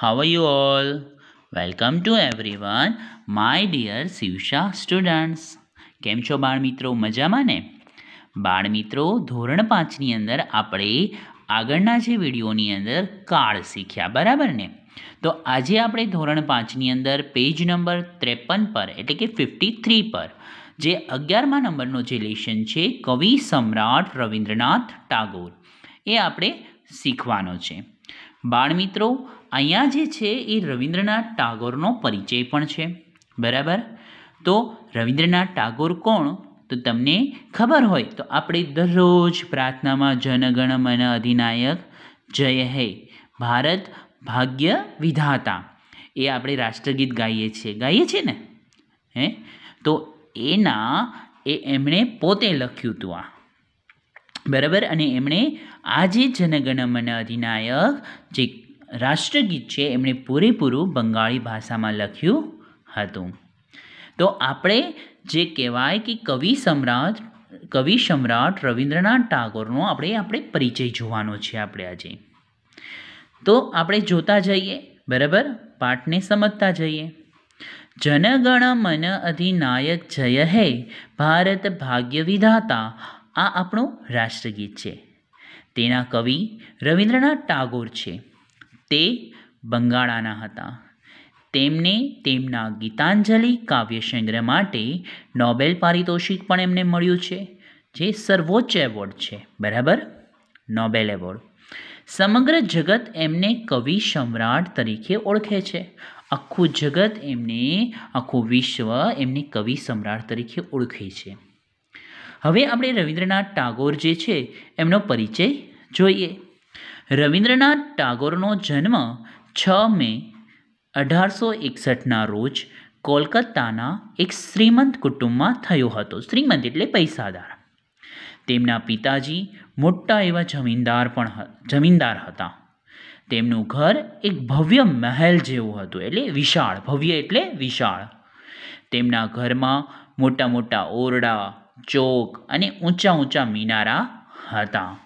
how you all welcome to everyone my dear શિવશા students કેમ છો બાળમિત્રો મજામાં ને બાળમિત્રો ધોરણ પાંચની અંદર આપણે આગળના જે વિડીયોની અંદર કાળ શીખ્યા બરાબર ને તો આજે આપણે ધોરણ પાંચની અંદર પેજ નંબર ત્રેપન પર એટલે કે ફિફ્ટી થ્રી પર જે અગિયારમા નંબરનો જે લેશન છે કવિ સમ્રાટ રવિન્દ્રનાથ ટાગોર એ આપણે શીખવાનો છે બાળમિત્રો અહીંયા જે છે એ રવિન્દ્રનાથ ટાગોરનો પરિચય પણ છે બરાબર તો રવિન્દ્રનાથ ટાગોર કોણ તો તમને ખબર હોય તો આપણે દરરોજ પ્રાર્થનામાં જનગણ મન અધિનાયક જય હે ભારત ભાગ્ય વિધાતા એ આપણે રાષ્ટ્રગીત ગાઈએ છીએ ગાઈએ છીએ ને હે તો એના એ એમણે પોતે લખ્યું હતું આ બરાબર અને એમણે આજે જે જનગણમન અધિનાયક જે રાષ્ટ્રગીત છે એમણે પૂરેપૂરું બંગાળી ભાષામાં લખ્યું હતું તો આપણે જે કહેવાય કે કવિ સમ્રાટ કવિ સમ્રાટ રવિન્દ્રનાથ ટાગોરનો આપણે આપણે પરિચય જોવાનો છે આપણે આજે તો આપણે જોતા જઈએ બરાબર પાઠને સમજતા જઈએ જનગણ મન અધિનાયક જય હે ભારત ભાગ્ય વિધાતા આ આપણું રાષ્ટ્રગીત છે તેના કવિ રવિન્દ્રનાથ ટાગોર છે તે બંગાળાના હતા તેમને તેમના ગીતાંજલિ કાવ્ય સંગ્રહ માટે નોબેલ પારિતોષિક પણ એમને મળ્યું છે જે સર્વોચ્ચ એવોર્ડ છે બરાબર નોબેલ એવોર્ડ સમગ્ર જગત એમને કવિ સમ્રાટ તરીકે ઓળખે છે આખું જગત એમને આખું વિશ્વ એમને કવિ સમ્રાટ તરીકે ઓળખે છે હવે આપણે રવિન્દ્રનાથ ટાગોર જે છે એમનો પરિચય જોઈએ રવિન્દ્રનાથ ટાગોરનો જન્મ છ મે અઢારસો એકસઠના રોજ કોલકાતાના એક શ્રીમંત કુટુંબમાં થયો હતો શ્રીમંત એટલે પૈસાદાર તેમના પિતાજી મોટા એવા જમીનદાર પણ જમીનદાર હતા તેમનું ઘર એક ભવ્ય મહેલ જેવું હતું એટલે વિશાળ ભવ્ય એટલે વિશાળ તેમના ઘરમાં મોટા મોટા ઓરડા ચોક અને ઊંચા ઊંચા મિનારા હતા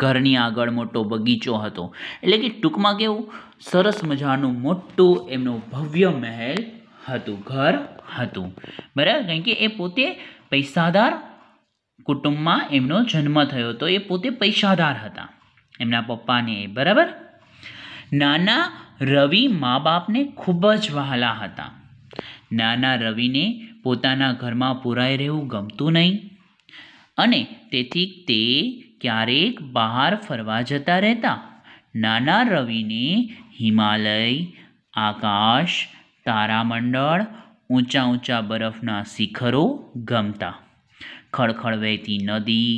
ઘરની આગળ મોટો બગીચો હતો એટલે કે ટૂંકમાં કેવું સરસ મજાનું મોટું એમનું ભવ્ય મહેલ હતું ઘર હતું બરાબર કારણ કે એ પોતે પૈસાદાર કુટુંબમાં એમનો જન્મ થયો તો એ પોતે પૈસાદાર હતા એમના પપ્પાને એ બરાબર નાના રવિ મા બાપને ખૂબ જ વહાલા હતા નાના રવિને પોતાના ઘરમાં પુરાઈ રહેવું ગમતું નહીં અને તેથી તે ક્યારેક બહાર ફરવા જતા રહેતા નાના રવિને હિમાલય આકાશ તારામંડળ ઊંચા ઊંચા બરફના શિખરો ગમતા ખળખળ વહેતી નદી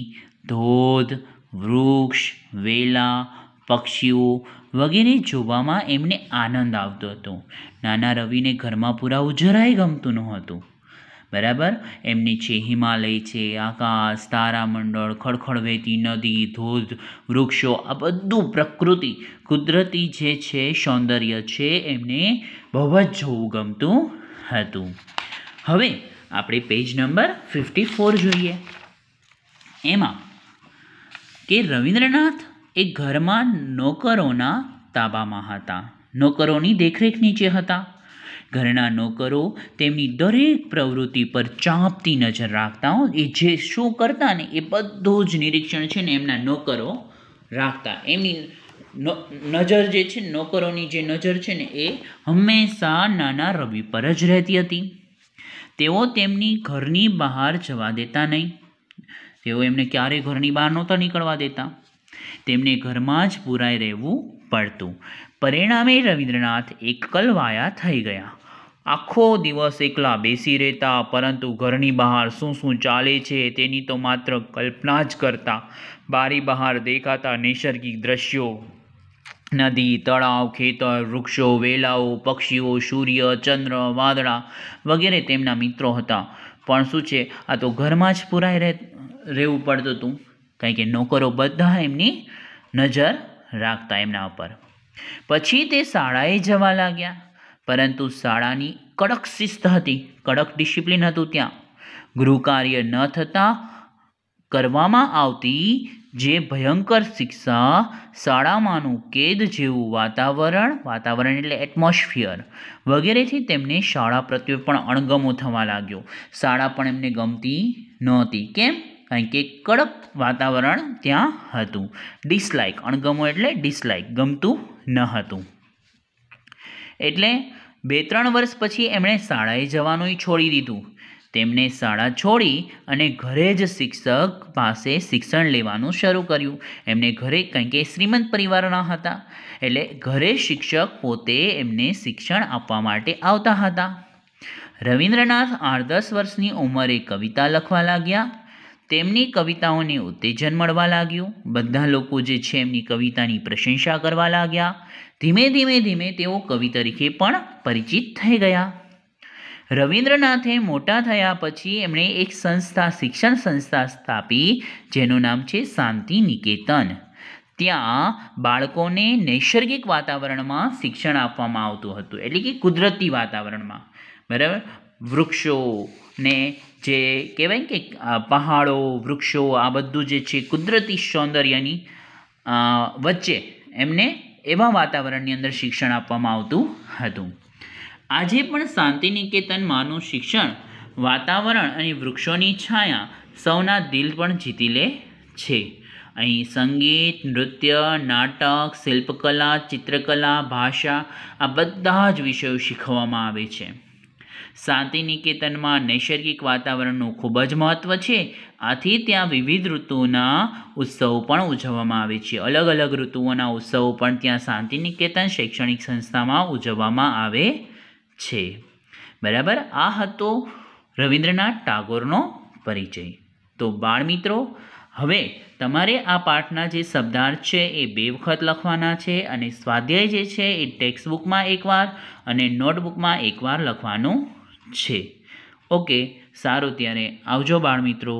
ધોધ વૃક્ષ વેલા પક્ષીઓ વગેરે જોવામાં એમને આનંદ આવતો હતો નાના રવિને ઘરમાં પુરાવું જરાય ગમતું નહોતું બરાબર એમની છે હિમાલય છે આકાશ તારામંડળ ખળખળવેતી નદી ધોધ વૃક્ષો આ બધું પ્રકૃતિ કુદરતી જે છે સૌંદર્ય છે એમને બહુ જ જોવું ગમતું હતું હવે આપણે પેજ નંબર ફિફ્ટી ફોર જોઈએ એમાં કે રવિન્દ્રનાથ એ ઘરમાં નોકરોના તાબામાં હતા નોકરોની દેખરેખ નીચે હતા ઘરના નોકરો તેમની દરેક પ્રવૃત્તિ પર ચાંપતી નજર રાખતા એ જે શું કરતા ને એ બધું જ નિરીક્ષણ છે ને એમના નોકરો રાખતા એમની નજર જે છે નોકરોની જે નજર છે ને એ હંમેશા નાના રવિ પર જ રહેતી હતી તેઓ તેમની ઘરની બહાર જવા દેતા નહીં તેઓ એમને ક્યારેય ઘરની બહાર નહોતા નીકળવા દેતા તેમને ઘરમાં જ પુરાઈ રહેવું પડતું પરિણામે રવિન્દ્રનાથ એકલવાયા થઈ ગયા આખો દિવસ એકલા બેસી રહેતા પરંતુ ઘરની બહાર શું શું ચાલે છે તેની તો માત્ર કલ્પના જ કરતા બારી બહાર દેખાતા નૈસર્ગિક દ્રશ્યો નદી તળાવ ખેતર વૃક્ષો વેલાઓ પક્ષીઓ સૂર્ય ચંદ્ર વાદળા વગેરે તેમના મિત્રો હતા પણ શું છે આ તો ઘરમાં જ પુરાઈ રહે રહેવું પડતું હતું કારણ કે નોકરો બધા એમની નજર રાખતા એમના ઉપર પછી તે શાળાએ જવા લાગ્યા પરંતુ શાળાની કડક શિસ્ત હતી કડક ડિસિપ્લિન હતું ત્યાં ગૃહકાર્ય ન થતાં કરવામાં આવતી જે ભયંકર શિક્ષા શાળામાંનું કેદ જેવું વાતાવરણ વાતાવરણ એટલે એટમોસ્ફિયર વગેરેથી તેમને શાળા પ્રત્યે પણ અણગમો થવા લાગ્યો શાળા પણ એમને ગમતી નહોતી કેમ કારણ કે કડક વાતાવરણ ત્યાં હતું ડિસલાઇક અણગમો એટલે ડિસલાઇક ગમતું ન હતું એટલે બે ત્રણ વર્ષ પછી એમણે શાળાએ જવાનું છોડી દીધું તેમણે શાળા છોડી અને ઘરે જ શિક્ષક પાસે શિક્ષણ લેવાનું શરૂ કર્યું એમને ઘરે કંઈ કે શ્રીમંત પરિવારના હતા એટલે ઘરે શિક્ષક પોતે એમને શિક્ષણ આપવા માટે આવતા હતા રવિન્દ્રનાથ આઠ દસ વર્ષની ઉંમરે કવિતા લખવા લાગ્યા તેમની કવિતાઓને ઉત્તેજન મળવા લાગ્યું બધા લોકો જે છે એમની કવિતાની પ્રશંસા કરવા લાગ્યા ધીમે ધીમે ધીમે તેઓ કવિ તરીકે પણ પરિચિત થઈ ગયા રવિન્દ્રનાથે મોટા થયા પછી એમણે એક સંસ્થા શિક્ષણ સંસ્થા સ્થાપી જેનું નામ છે શાંતિ નિકેતન ત્યાં બાળકોને નૈસર્ગિક વાતાવરણમાં શિક્ષણ આપવામાં આવતું હતું એટલે કે કુદરતી વાતાવરણમાં બરાબર વૃક્ષો ને જે કહેવાય કે પહાડો વૃક્ષો આ બધું જે છે કુદરતી સૌંદર્યની વચ્ચે એમને એવા વાતાવરણની અંદર શિક્ષણ આપવામાં આવતું હતું આજે પણ શાંતિનિકેતનમાંનું શિક્ષણ વાતાવરણ અને વૃક્ષોની છાયા સૌના દિલ પણ જીતી લે છે અહીં સંગીત નૃત્ય નાટક શિલ્પકલા ચિત્રકલા ભાષા આ બધા જ વિષયો શીખવવામાં આવે છે શાંતિનિકેતનમાં નૈસર્ગિક વાતાવરણનું ખૂબ જ મહત્ત્વ છે આથી ત્યાં વિવિધ ઋતુઓના ઉત્સવો પણ ઉજવવામાં આવે છે અલગ અલગ ઋતુઓના ઉત્સવો પણ ત્યાં શાંતિ નિકેતન શૈક્ષણિક સંસ્થામાં ઉજવવામાં આવે છે બરાબર આ હતો રવિન્દ્રનાથ ટાગોરનો પરિચય તો બાળમિત્રો મિત્રો હવે તમારે આ પાઠના જે શબ્દાર્થ છે એ બે વખત લખવાના છે અને સ્વાધ્યાય જે છે એ ટેક્સ્ટ બુકમાં એકવાર અને નોટબુકમાં એકવાર લખવાનું છે ઓકે સારું ત્યારે આવજો બાળમિત્રો